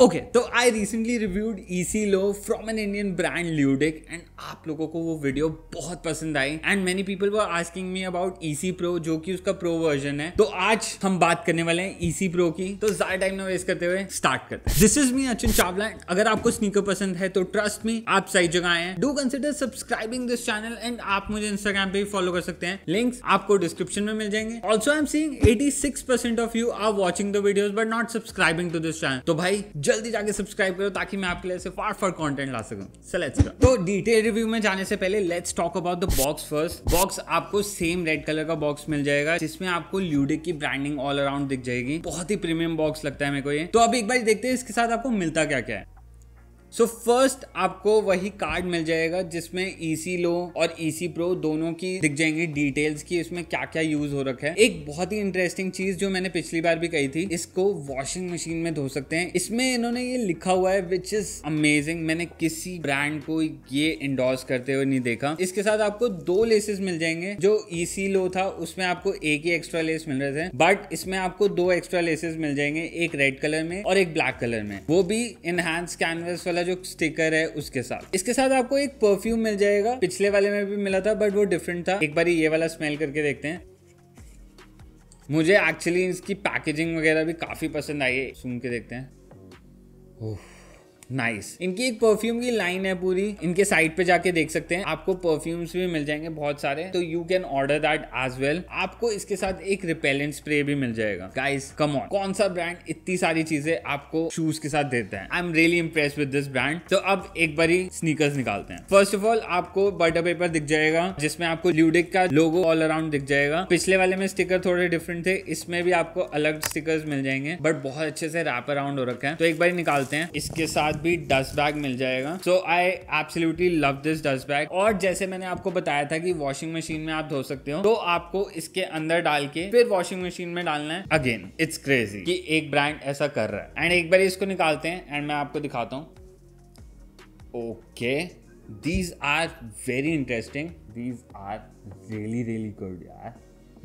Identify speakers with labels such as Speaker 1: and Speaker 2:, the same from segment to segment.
Speaker 1: okay तो I recently reviewed easy low from an Indian brand Ludic and आप लोगों को वो वीडियो बहुत पसंद आई and many people were asking me about easy pro जो कि उसका प्रो वर्जन है तो आज हम बात करने वाले हैं ईसी e प्रो की तो ज्यादा टाइम ना वेस्ट करते हुए स्टार्ट करते हैं this is me Achin Chawla अगर आपको स्नीकर पसंद है तो ट्रस्ट मी आप सही जगह आए हैं do consider subscribing this channel and आप मुझे इंस्टाग्राम पे भी फॉलो कर सकते हैं लिंक्स आपको डिस्क्रिप्शन में मिल जाएंगे also I am seeing eighty six percent of you are watching the videos but not subscribing to this channel तो भाई जल्दी जाके सब्सक्राइब करो ताकि मैं आपके लिए ऐसे फार फार कंटेंट ला सकूं सो लेट्स गो तो डिटेल रिव्यू में जाने से पहले let's talk about the box first box आपको सेम रेड कलर का बॉक्स मिल जाएगा जिसमें आपको ल्यूडिक की ब्रांडिंग ऑल अराउंड दिख जाएगी बहुत ही प्रीमियम बॉक्स लगता है मेरे को ये तो अब एक बार देखते हैं इसके साथ आपको मिलता क्या क्या है सो so फर्स्ट आपको वही कार्ड मिल जाएगा जिसमें ईसी e लो और ईसी e प्रो दोनों की दिख जाएंगी डिटेल्स की इसमें क्या क्या यूज हो रखा है एक बहुत ही इंटरेस्टिंग चीज जो मैंने पिछली बार भी कही थी इसको वॉशिंग मशीन में धो सकते हैं इसमें इन्होंने ये लिखा हुआ है विच इज अमेजिंग मैंने किसी ब्रांड को ये इंडोर्स करते हुए नहीं देखा इसके साथ आपको दो लेसेस मिल जाएंगे जो ईसी e लो था उसमें आपको एक ही एक्स्ट्रा लेस मिल रहे थे बट इसमें आपको दो एक्स्ट्रा लेसेस मिल जाएंगे एक रेड कलर में और एक ब्लैक कलर में वो भी इनहस कैनवस वाला वाला जो स्टिकर है उसके साथ इसके साथ आपको एक परफ्यूम मिल जाएगा पिछले वाले में भी मिला था बट वो डिफरेंट था एक बार ये वाला स्मेल करके देखते हैं मुझे एक्चुअली इसकी पैकेजिंग वगैरह भी काफ़ी पसंद आई है सुन के देखते हैं ओह नाइस इनकी एक परफ्यूम की लाइन है पूरी इनके साइट पे जाके देख सकते हैं आपको परफ्यूम्स भी मिल जाएंगे बहुत सारे तो you can order that as well आपको इसके साथ एक रिपेलेंट स्प्रे भी मिल जाएगा गाइस कम ऑन कौन सा ब्रांड इतनी सारी चीजें आपको शूज के साथ देता है I am really impress with this brand तो अब एक बारी स्निकर्स निकालते हैं फर्स्ट ऑफ ऑल आपको बटर पेपर दिख जाएगा जिसमें आपको ल्यूडिक का लोगो ऑल अराउंड दिख जाएगा पिछले वाले में स्टिकर थोड़े डिफरेंट थे इसमें भी आपको अलग स्टिकर्स मिल जाएंगे बट बहुत अच्छे से रैप अराउंड हो रखे हैं तो एक बार निकालते हैं इसके साथ भी डस्ट बैग मिल जाएगा so I absolutely love this dust bag और जैसे मैंने आपको बताया था कि वॉशिंग मशीन में आप धो सकते हो तो आपको इसके अंदर डाल के फिर वॉशिंग मशीन में डालना है अगेन इट्स क्रेजी कि एक ब्रांड ऐसा कर रहा है एंड एक बार इसको निकालते हैं एंड मैं आपको दिखाता हूँ okay these are very interesting these are really really good यार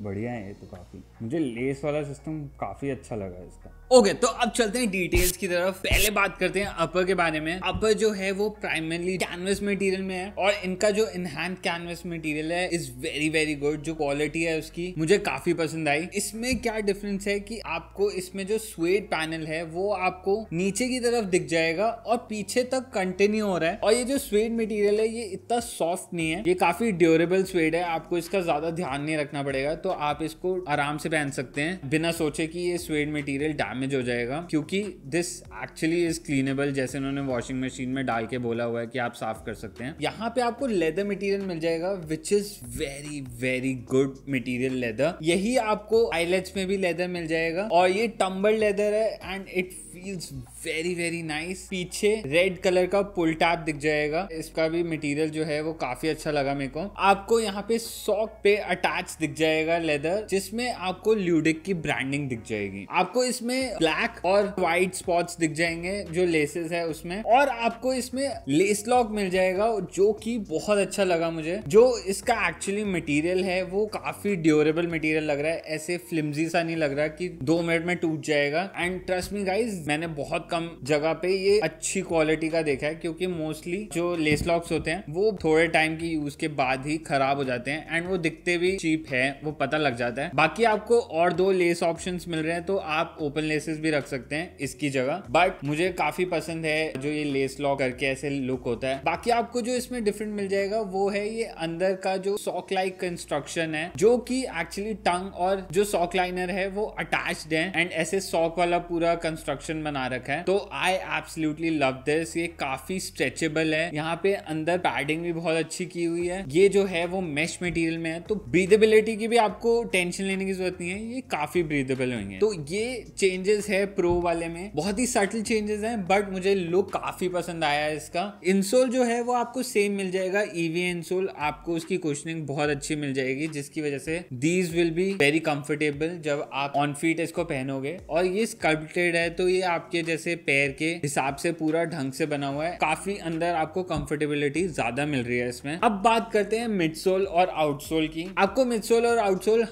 Speaker 1: बढ़िया है ये तो काफ़ी मुझे लेस वाला सिस्टम काफ़ी अच्छा लगा इसका ओके okay, तो अब चलते हैं डिटेल्स की तरफ पहले बात करते हैं अपर के बारे में अपर जो है वो प्राइमरली कैनवस मटेरियल में है और इनका जो इनहैंड कैनवस मटेरियल है इज वेरी वेरी गुड जो क्वालिटी है उसकी मुझे काफी पसंद आई इसमें क्या डिफरेंस है कि आपको इसमें जो स्वेट पैनल है वो आपको नीचे की तरफ दिख जाएगा और पीछे तक कंटिन्यू हो रहा है और ये जो स्वेट मटीरियल है ये इतना सॉफ्ट नहीं है ये काफी ड्यूरेबल स्वेट है आपको इसका ज्यादा ध्यान नहीं रखना पड़ेगा तो आप इसको आराम से पहन सकते हैं बिना सोचे की ये स्वेट मटीरियल डैम डैमेज हो जाएगा क्योंकि दिस एक्चुअली इज क्लीनेबल जैसे उन्होंने वॉशिंग मशीन में डाल के बोला हुआ है कि आप साफ कर सकते हैं यहाँ पे आपको लेदर मटेरियल मिल जाएगा which is very very good material leather यही आपको आईलेट्स में भी लेदर मिल जाएगा और ये टम्बल लेदर है and it feels very very nice पीछे रेड कलर का पुल टैप दिख जाएगा इसका भी मटेरियल जो है वो काफी अच्छा लगा मेरे को आपको यहाँ पे सॉक पे अटैच दिख जाएगा लेदर जिसमें आपको ल्यूडिक की ब्रांडिंग दिख जाएगी आपको इसमें ब्लैक और व्हाइट स्पॉट्स दिख जाएंगे जो लेसेस है उसमें और आपको इसमें लेस लॉक मिल जाएगा जो कि बहुत अच्छा लगा मुझे जो इसका एक्चुअली मटेरियल है वो काफी ड्यूरेबल मटेरियल लग रहा है ऐसे फ्लिमजी सा नहीं लग रहा कि दो मिनट में टूट जाएगा एंड ट्रस्ट मी गाइज मैंने बहुत कम जगह पे ये अच्छी क्वालिटी का देखा है क्योंकि मोस्टली जो लेस लॉक्स होते हैं वो थोड़े टाइम की यूज के बाद ही खराब हो जाते हैं एंड वो दिखते भी चीप है वो पता लग जाता है बाकी आपको और दो लेस ऑप्शन मिल रहे हैं तो आप ओपन लेसेस भी रख सकते हैं इसकी जगह बट मुझे काफी पसंद है जो ये लेस लॉक करके ऐसे लुक होता है बाकी आपको जो इसमें डिफरेंट मिल जाएगा वो है ये अंदर का जो सॉक लाइक कंस्ट्रक्शन है जो कि एक्चुअली टंग और जो सॉक लाइनर है वो अटैच्ड है एंड ऐसे सॉक वाला पूरा कंस्ट्रक्शन सेक्शन बना रखा है तो आई एब्सोल्युटली लव दिस ये काफी स्ट्रेचेबल है यहाँ पे अंदर पैडिंग भी बहुत अच्छी की हुई है ये जो है वो मेश मटेरियल में है तो ब्रीदेबिलिटी की भी आपको टेंशन लेने की जरूरत नहीं है ये काफी ब्रीदेबल हुई है तो ये चेंजेस है प्रो वाले में बहुत ही सटल चेंजेस है बट मुझे लुक काफी पसंद आया है इसका इंसोल जो है वो आपको सेम मिल जाएगा ईवी e इंसोल आपको उसकी क्वेश्चनिंग बहुत अच्छी मिल जाएगी जिसकी वजह से these will be very comfortable जब आप ऑन फीट इसको पहनोगे और ये स्कल्पटेड है तो ये आपके जैसे पैर के हिसाब से पूरा ढंग से बना हुआ है काफी अंदर आपको कंफर्टेबिलिटी ज्यादा मिल रही है इसमें अब बात करते हैं मिडसोल और आउटसोल की आपको मिडसोल और आउटसोल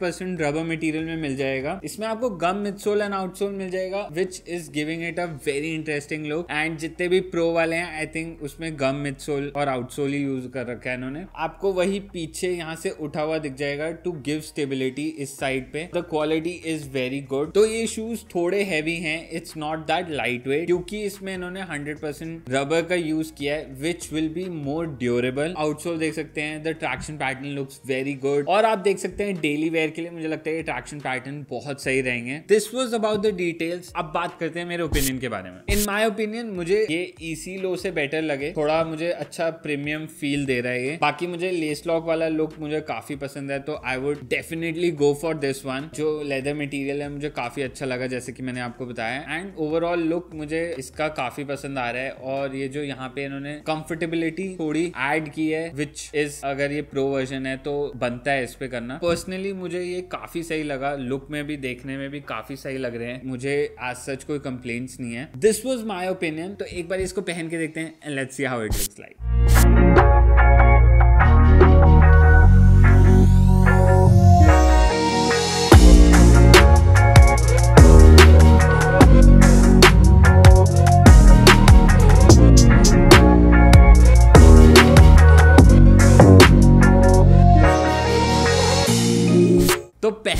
Speaker 1: परसेंट रबर मटेरियल में मिल जाएगा इसमें आपको गम मिडसोल एंड आउटसोल मिल जाएगा which is giving it a very interesting look and जितने भी प्रो वाले हैं आई थिंक उसमें गम मिडसोल और आउटसोल ही यूज कर रखा है इन्होंने आपको वही पीछे यहाँ से उठा हुआ दिख जाएगा टू गिव स्टेबिलिटी इस साइड पे the quality is very good तो ये शूज थोड़े हैवी हैं it's not that lightweight क्योंकि इसमें इन्होंने 100% रबर का यूज किया है which will be more durable outsole देख सकते हैं the traction pattern looks very good और आप देख सकते हैं डेली वेयर के लिए मुझे लगता है ट्रैक्शन पैटर्न बहुत सही रहेंगे this was about the details अब बात करते हैं मेरे ओपिनियन के बारे में इन माई ओपिनियन मुझे ये इसी लो से बेटर लगे थोड़ा मुझे अच्छा प्रीमियम फील दे रहा है ये बाकी मुझे लेस लॉक वाला लुक मुझे काफी पसंद है तो I would definitely go for this one जो लेदर मटेरियल है मुझे काफी अच्छा लगा जैसे कि मैंने आपको बताया है एंड ओवरऑल लुक मुझे इसका काफी पसंद आ रहा है और ये जो यहाँ पे इन्होंने कंफर्टेबिलिटी थोड़ी ऐड की है विच इज अगर ये प्रो वर्जन है तो बनता है इस पे करना पर्सनली मुझे ये काफी सही लगा लुक में भी देखने में भी काफी सही लग रहे हैं मुझे आज सच कोई कंप्लेन नहीं है दिस वॉज माई ओपिनियन तो एक बार इसको पहन के देखते हैं let's see how it looks like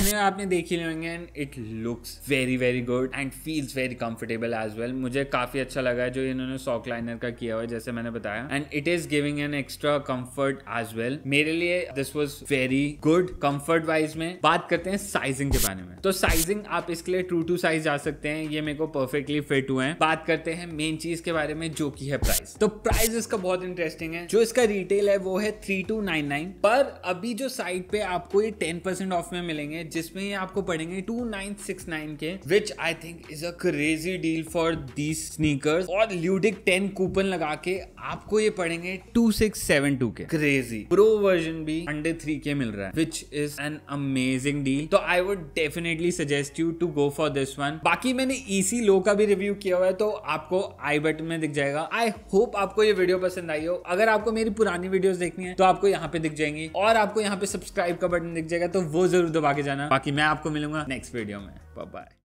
Speaker 1: देखने में आपने देख ही and it looks very very good and feels very comfortable as well मुझे काफी अच्छा लगा है जो इन्होंने सॉक लाइनर का किया हुआ है जैसे मैंने बताया and it is giving an extra comfort as well मेरे लिए this was very good comfort wise में बात करते हैं साइजिंग के बारे में तो साइजिंग आप इसके लिए ट्रू टू साइज जा सकते हैं ये मेरे को परफेक्टली फिट हुए हैं बात करते हैं मेन चीज के बारे में जो की है प्राइस तो प्राइस इसका बहुत इंटरेस्टिंग है जो इसका रिटेल है वो है थ्री टू नाइन नाइन पर अभी जो साइट पे आपको ये टेन परसेंट ऑफ में मिलेंगे जिसमें आपको पड़ेंगे टू नाइन सिक्स नाइन के which I think is a crazy deal for the sneakers और ल्यूडिक टेन कूपन लगा के आपको ये पड़ेंगे टू सिक्स टू के क्रेजी प्रो वर्जन भी अंडर थ्री के मिल रहा है which is an amazing deal तो I would definitely suggest you to go for this one बाकी मैंने इसी लो का भी रिव्यू किया हुआ है तो आपको आई बटन में दिख जाएगा आई होप आपको ये वीडियो पसंद आई हो अगर आपको मेरी पुरानी वीडियोस देखनी है तो आपको यहाँ पे दिख जाएंगी और आपको यहाँ पे सब्सक्राइब का बटन दिख जाएगा तो वो जरूर दबा के जाना जाना बाकी मैं आपको मिलूंगा नेक्स्ट वीडियो में बाय